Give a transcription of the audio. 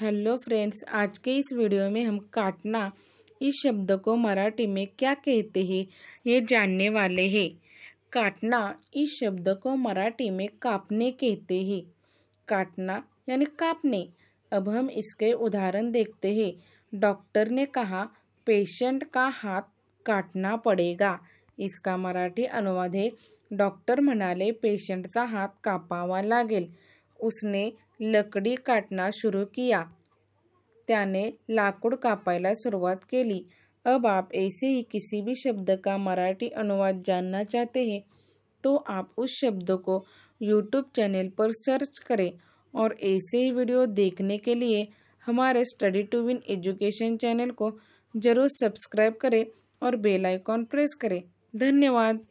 hello friends आज के इस वीडियो में हम काटना इस शब्द को मराठी में क्या कहते हैं ये जानने वाले हैं काटना इस शब्द को मराठी में कापने कहते हैं काटना यानी कापने अब हम इसके उदाहरण देखते हैं डॉक्टर ने कहा पेशेंट का हाथ काटना पड़ेगा इसका मराठी अनुवाद है डॉक्टर पेशेंट का हाथ कापावा लागेल उसने लकडी काटना शुरू किया त्याने लाकूड कापायला शुरुआत केली अब आप ऐसे ही किसी भी शब्द का मराठी अनुवाद जानना चाहते हैं तो आप उस शब्द को यूट्यूब चैनल पर सर्च करें और ऐसे ही वीडियो देखने के लिए हमारे study to win education channel को ज़रूर सब्सक्राइब करें और बेल आइकॉन प्रेस करें धन्यवाद